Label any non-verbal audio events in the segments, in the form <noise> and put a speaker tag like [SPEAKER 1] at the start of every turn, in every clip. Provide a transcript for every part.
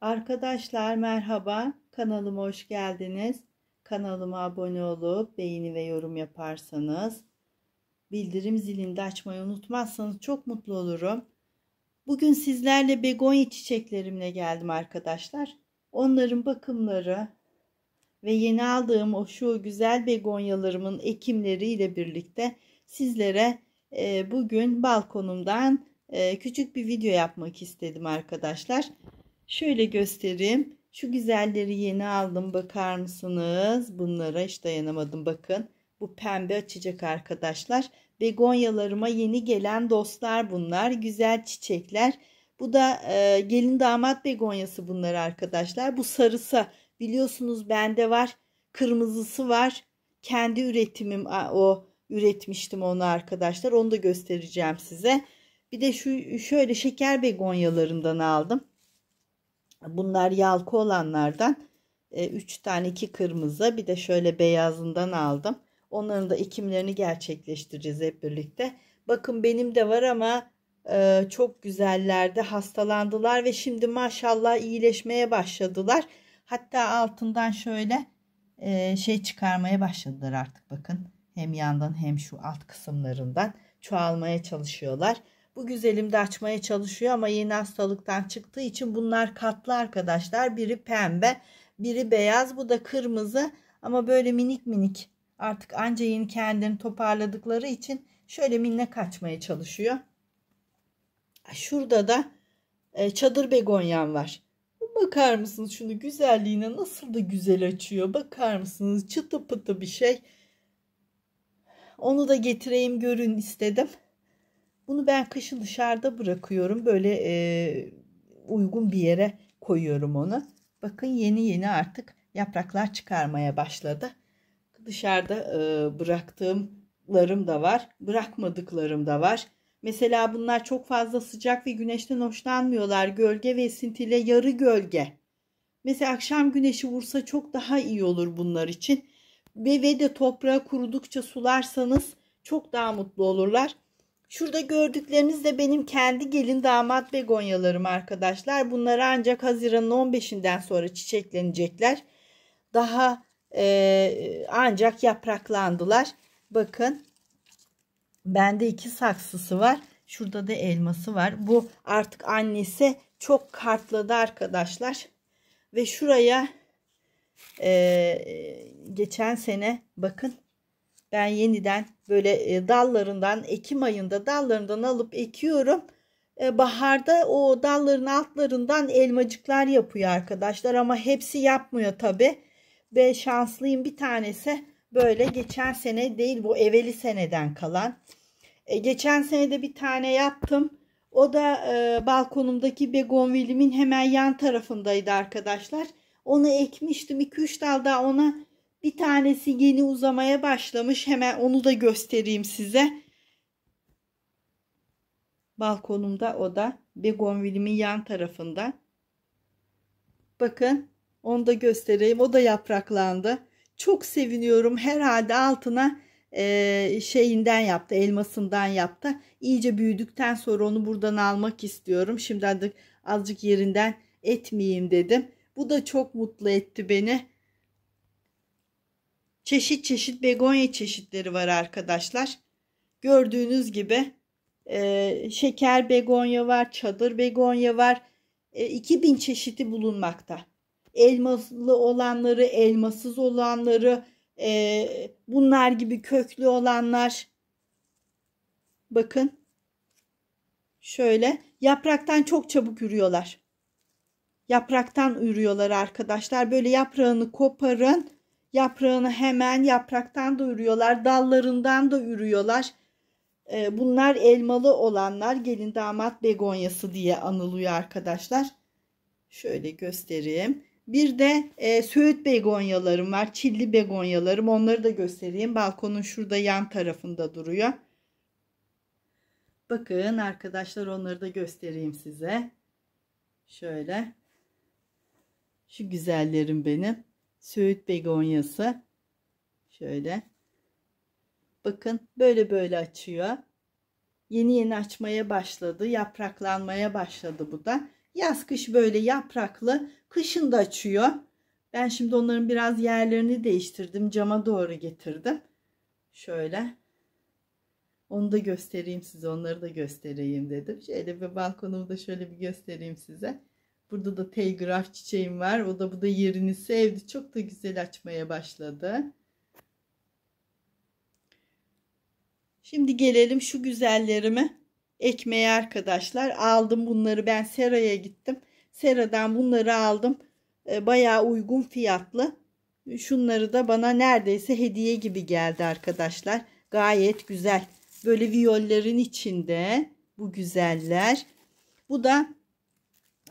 [SPEAKER 1] Arkadaşlar merhaba. Kanalıma hoş geldiniz. Kanalıma abone olup beğeni ve yorum yaparsanız bildirim zilini de açmayı unutmazsanız çok mutlu olurum. Bugün sizlerle begonya çiçeklerimle geldim arkadaşlar. Onların bakımları ve yeni aldığım o şu güzel begonyalarımın ekimleriyle birlikte sizlere e, bugün balkonumdan e, küçük bir video yapmak istedim arkadaşlar. Şöyle göstereyim. Şu güzelleri yeni aldım. Bakar mısınız? Bunlara hiç dayanamadım. Bakın. Bu pembe açacak arkadaşlar. Begonyalarıma yeni gelen dostlar bunlar. Güzel çiçekler. Bu da e, gelin damat begonyası bunlar arkadaşlar. Bu sarısı. Biliyorsunuz bende var. Kırmızısı var. Kendi üretimim o. Üretmiştim onu arkadaşlar. Onu da göstereceğim size. Bir de şu şöyle şeker begonyalarından aldım. Bunlar yalkı olanlardan 3 e, tane 2 kırmızı bir de şöyle beyazından aldım. Onların da ekimlerini gerçekleştireceğiz hep birlikte. Bakın benim de var ama e, çok güzellerdi. hastalandılar ve şimdi maşallah iyileşmeye başladılar. Hatta altından şöyle e, şey çıkarmaya başladılar artık bakın. Hem yandan hem şu alt kısımlarından çoğalmaya çalışıyorlar. Bu güzelim de açmaya çalışıyor ama yeni hastalıktan çıktığı için bunlar katlı arkadaşlar. Biri pembe, biri beyaz, bu da kırmızı ama böyle minik minik artık anca yeni kendini toparladıkları için şöyle minne kaçmaya çalışıyor. Şurada da e, çadır begonyam var. Bakar mısınız şunu güzelliğine nasıl da güzel açıyor. Bakar mısınız çıtı pıtı bir şey. Onu da getireyim görün istedim. Bunu ben kışın dışarıda bırakıyorum. Böyle e, uygun bir yere koyuyorum onu. Bakın yeni yeni artık yapraklar çıkarmaya başladı. Dışarıda e, bıraktığımlarım da var. Bırakmadıklarım da var. Mesela bunlar çok fazla sıcak ve güneşten hoşlanmıyorlar. Gölge ve esintiyle yarı gölge. Mesela akşam güneşi vursa çok daha iyi olur bunlar için. Ve, ve de toprağı kurudukça sularsanız çok daha mutlu olurlar. Şurada gördükleriniz de benim kendi gelin damat begonyalarım arkadaşlar. Bunlar ancak Haziran'ın 15'inden sonra çiçeklenecekler. Daha e, ancak yapraklandılar. Bakın bende iki saksısı var. Şurada da elması var. Bu artık annesi çok kartladı arkadaşlar. Ve şuraya e, geçen sene bakın ben yeniden böyle e, dallarından Ekim ayında dallarından alıp ekiyorum. E, baharda o dalların altlarından elmacıklar yapıyor arkadaşlar ama hepsi yapmıyor tabi. Ve şanslıyım bir tanesi böyle geçen sene değil bu eveli seneden kalan. E, geçen senede bir tane yaptım. O da e, balkonumdaki begonvilimin hemen yan tarafındaydı arkadaşlar. Onu ekmiştim 2-3 dal daha ona bir tanesi yeni uzamaya başlamış. Hemen onu da göstereyim size. Balkonumda o da begonvilimin yan tarafında. Bakın onu da göstereyim. O da yapraklandı. Çok seviniyorum. Herhalde altına e, şeyinden yaptı. Elmasından yaptı. İyice büyüdükten sonra onu buradan almak istiyorum. Şimdi azıcık yerinden etmeyeyim dedim. Bu da çok mutlu etti beni. Çeşit çeşit begonya çeşitleri var arkadaşlar. Gördüğünüz gibi e, şeker begonya var, çadır begonya var. E, 2000 çeşidi bulunmakta. Elmalı olanları, elmasız olanları, e, bunlar gibi köklü olanlar. Bakın şöyle yapraktan çok çabuk ürüyorlar. Yapraktan ürüyorlar arkadaşlar. Böyle yaprağını koparın Yaprağını hemen yapraktan da ürüyorlar, dallarından da ürüyorlar. Ee, bunlar elmalı olanlar gelin damat begonyası diye anılıyor arkadaşlar. Şöyle göstereyim. Bir de e, söğüt begonyalarım var. Çilli begonyalarım. Onları da göstereyim. Balkonun şurada yan tarafında duruyor. Bakın arkadaşlar onları da göstereyim size. Şöyle. Şu güzellerim benim. Söğüt begonyası. Şöyle. Bakın böyle böyle açıyor. Yeni yeni açmaya başladı. Yapraklanmaya başladı bu da. Yaz kış böyle yapraklı. Kışın da açıyor. Ben şimdi onların biraz yerlerini değiştirdim. Cama doğru getirdim. Şöyle. Onu da göstereyim size. Onları da göstereyim dedim. Şöyle bir balkonumu da şöyle bir göstereyim size. Burada da telgraf çiçeğim var. O da bu da yerini sevdi. Çok da güzel açmaya başladı. Şimdi gelelim şu güzellerimi ekmeğe arkadaşlar. Aldım bunları ben Sera'ya gittim. Sera'dan bunları aldım. E, bayağı uygun fiyatlı. Şunları da bana neredeyse hediye gibi geldi arkadaşlar. Gayet güzel. Böyle viyollerin içinde bu güzeller. Bu da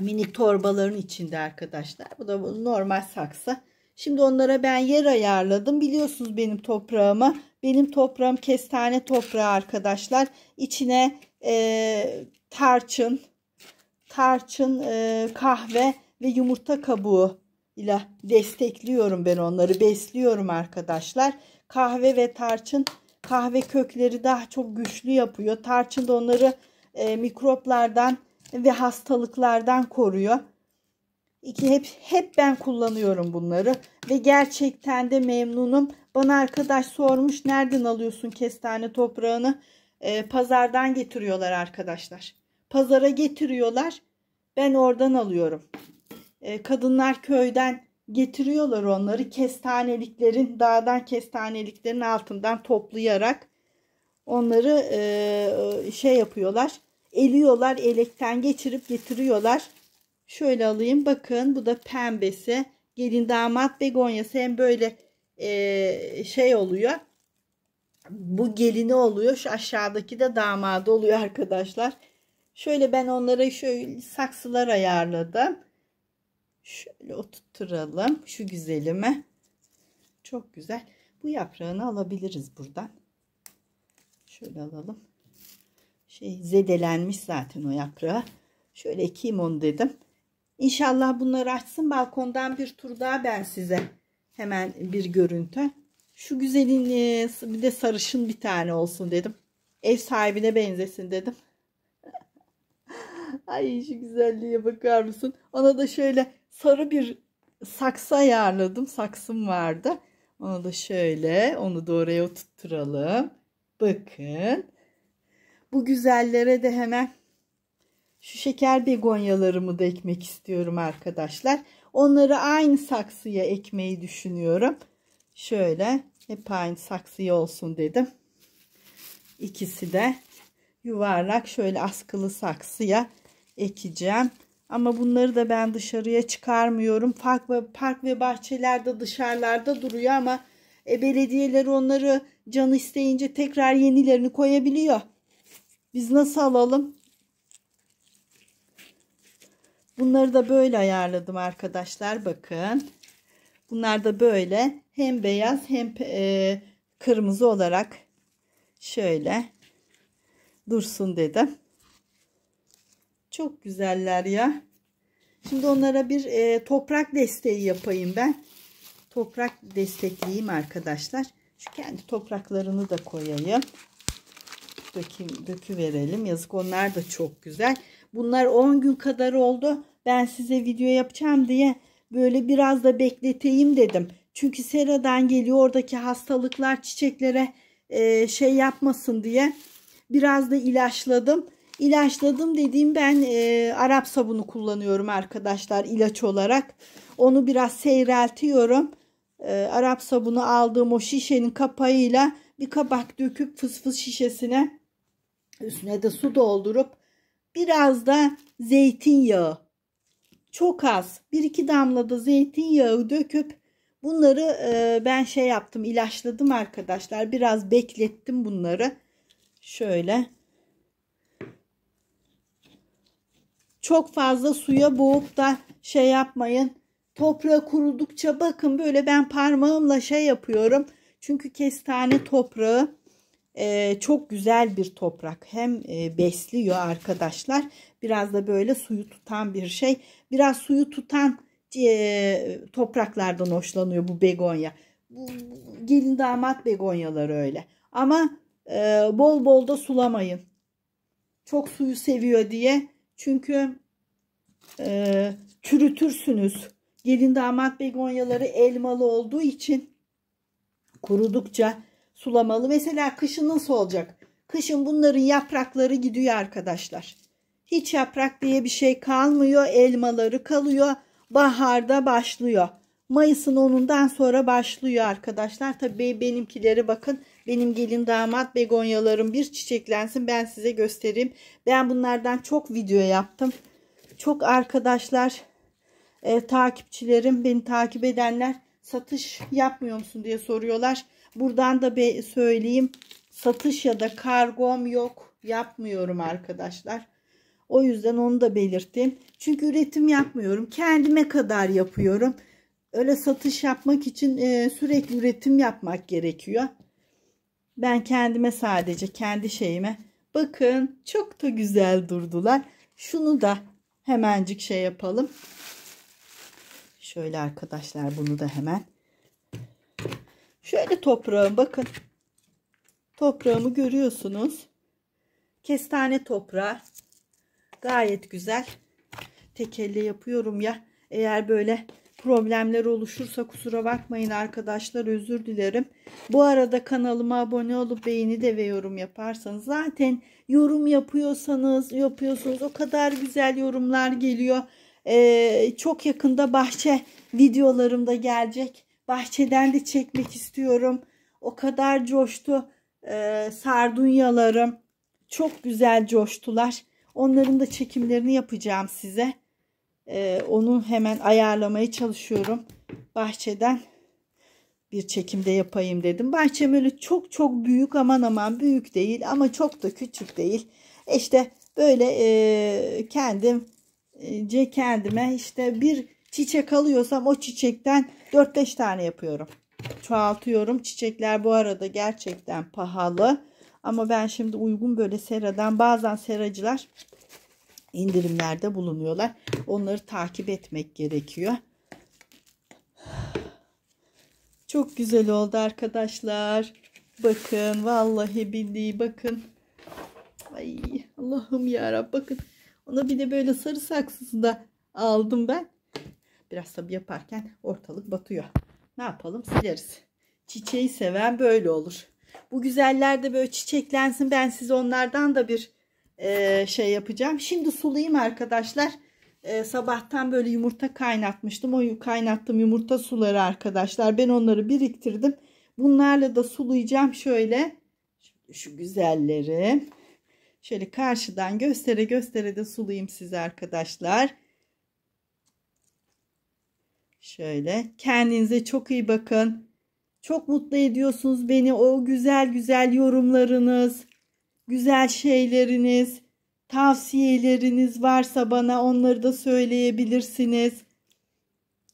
[SPEAKER 1] minik torbaların içinde arkadaşlar. Bu da normal saksı. Şimdi onlara ben yer ayarladım. Biliyorsunuz benim toprağımı. Benim toprağım kestane toprağı arkadaşlar. İçine e, tarçın, tarçın, e, kahve ve yumurta kabuğu ile destekliyorum ben onları. Besliyorum arkadaşlar. Kahve ve tarçın kahve kökleri daha çok güçlü yapıyor. Tarçın da onları e, mikroplardan ve hastalıklardan koruyor. İki hep hep ben kullanıyorum bunları ve gerçekten de memnunum. Bana arkadaş sormuş nereden alıyorsun kestane toprağını? Ee, pazardan getiriyorlar arkadaşlar. Pazara getiriyorlar. Ben oradan alıyorum. Ee, kadınlar köyden getiriyorlar onları kestaneliklerin dağdan kestaneliklerin altından toplayarak onları e, şey yapıyorlar eliyorlar. Elekten geçirip getiriyorlar. Şöyle alayım. Bakın bu da pembesi. Gelin damat begonyası hem böyle e, şey oluyor. Bu gelini oluyor. Şu aşağıdaki de damadı oluyor arkadaşlar. Şöyle ben onlara şöyle saksılar ayarladım. Şöyle oturtturalım şu güzelime. Çok güzel. Bu yaprağını alabiliriz buradan. Şöyle alalım şey zedelenmiş zaten o yaprağı. Şöyle ekeyim onu dedim. İnşallah bunları açsın. Balkondan bir tur daha ben size hemen bir görüntü. Şu güzelin e, bir de sarışın bir tane olsun dedim. Ev sahibine benzesin dedim. <laughs> Ay şu güzelliğe bakar mısın? Ona da şöyle sarı bir saksı ayarladım. Saksım vardı. Ona da şöyle onu da oraya oturtturalım. Bakın. Bu güzellere de hemen şu şeker begonyalarımı da ekmek istiyorum arkadaşlar. Onları aynı saksıya ekmeyi düşünüyorum. Şöyle hep aynı saksıya olsun dedim. İkisi de yuvarlak şöyle askılı saksıya ekeceğim. Ama bunları da ben dışarıya çıkarmıyorum. Park ve, park ve bahçelerde dışarılarda duruyor ama e, belediyeler onları can isteyince tekrar yenilerini koyabiliyor. Biz nasıl alalım? Bunları da böyle ayarladım arkadaşlar. Bakın. Bunlar da böyle hem beyaz hem e, kırmızı olarak şöyle dursun dedim. Çok güzeller ya. Şimdi onlara bir e, toprak desteği yapayım ben. Toprak destekleyeyim arkadaşlar. Şu kendi topraklarını da koyayım dökeyim, dökü verelim. Yazık onlar da çok güzel. Bunlar 10 gün kadar oldu. Ben size video yapacağım diye böyle biraz da bekleteyim dedim. Çünkü seradan geliyor oradaki hastalıklar çiçeklere e, şey yapmasın diye biraz da ilaçladım. İlaçladım dediğim ben e, Arap sabunu kullanıyorum arkadaşlar ilaç olarak. Onu biraz seyreltiyorum. E, Arap sabunu aldığım o şişenin kapağıyla bir kabak döküp fısfıs şişesine Üstüne de su doldurup biraz da zeytinyağı çok az bir iki damla da zeytinyağı döküp bunları e, ben şey yaptım ilaçladım arkadaşlar biraz beklettim bunları şöyle çok fazla suya boğup da şey yapmayın toprağı kurudukça bakın böyle ben parmağımla şey yapıyorum çünkü kestane toprağı e, çok güzel bir toprak. Hem e, besliyor arkadaşlar. Biraz da böyle suyu tutan bir şey. Biraz suyu tutan e, topraklardan hoşlanıyor bu begonya. Bu, gelin damat begonyaları öyle. Ama e, bol bol da sulamayın. Çok suyu seviyor diye. Çünkü e, çürütürsünüz. Gelin damat begonyaları elmalı olduğu için kurudukça sulamalı. Mesela kışın nasıl olacak? Kışın bunların yaprakları gidiyor arkadaşlar. Hiç yaprak diye bir şey kalmıyor. Elmaları kalıyor. Baharda başlıyor. Mayıs'ın onundan sonra başlıyor arkadaşlar. Tabii benimkileri bakın. Benim gelin damat begonyalarım bir çiçeklensin. Ben size göstereyim. Ben bunlardan çok video yaptım. Çok arkadaşlar e, takipçilerim beni takip edenler satış yapmıyor musun diye soruyorlar. Buradan da be söyleyeyim satış ya da kargom yok yapmıyorum arkadaşlar. O yüzden onu da belirttim. Çünkü üretim yapmıyorum. Kendime kadar yapıyorum. Öyle satış yapmak için e, sürekli üretim yapmak gerekiyor. Ben kendime sadece kendi şeyime. Bakın çok da güzel durdular. Şunu da hemencik şey yapalım. Şöyle arkadaşlar bunu da hemen Şöyle toprağım bakın. Toprağımı görüyorsunuz. Kestane toprağı. Gayet güzel. Tekelle yapıyorum ya. Eğer böyle problemler oluşursa kusura bakmayın arkadaşlar özür dilerim. Bu arada kanalıma abone olup beğeni de ve yorum yaparsanız zaten yorum yapıyorsanız yapıyorsunuz o kadar güzel yorumlar geliyor. Ee, çok yakında bahçe videolarımda gelecek. Bahçeden de çekmek istiyorum. O kadar coştu e, sardunyalarım. Çok güzel coştular. Onların da çekimlerini yapacağım size. E, onu hemen ayarlamaya çalışıyorum. Bahçeden bir çekimde yapayım dedim. Bahçem öyle çok çok büyük aman aman büyük değil ama çok da küçük değil. İşte böyle e, kendim e, kendime işte bir Çiçek alıyorsam o çiçekten 4-5 tane yapıyorum. Çoğaltıyorum. Çiçekler bu arada gerçekten pahalı. Ama ben şimdi uygun böyle seradan bazen seracılar indirimlerde bulunuyorlar. Onları takip etmek gerekiyor. Çok güzel oldu arkadaşlar. Bakın vallahi bildiği. bakın. Ay Allah'ım ya Bakın. Ona bir de böyle sarı saksısı da aldım ben. Biraz tabi yaparken ortalık batıyor. Ne yapalım sileriz. Çiçeği seven böyle olur. Bu güzeller de böyle çiçeklensin. Ben size onlardan da bir e, şey yapacağım. Şimdi sulayayım arkadaşlar. E, sabahtan böyle yumurta kaynatmıştım. O kaynattım yumurta suları arkadaşlar. Ben onları biriktirdim. Bunlarla da sulayacağım şöyle. Şu güzelleri. Şöyle karşıdan göstere göstere de sulayayım size arkadaşlar. Şöyle kendinize çok iyi bakın. Çok mutlu ediyorsunuz beni o güzel güzel yorumlarınız, güzel şeyleriniz, tavsiyeleriniz varsa bana onları da söyleyebilirsiniz.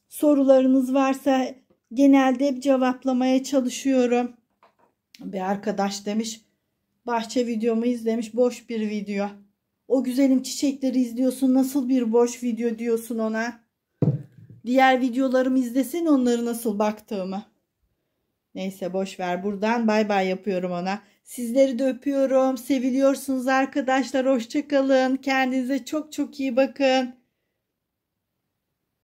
[SPEAKER 1] Sorularınız varsa genelde hep cevaplamaya çalışıyorum. Bir arkadaş demiş bahçe videomu izlemiş boş bir video. O güzelim çiçekleri izliyorsun nasıl bir boş video diyorsun ona. Diğer videolarımı izlesin onları nasıl baktığımı. Neyse boş ver. Buradan bay bay yapıyorum ona. Sizleri de öpüyorum. Seviliyorsunuz arkadaşlar. Hoşçakalın. Kendinize çok çok iyi bakın.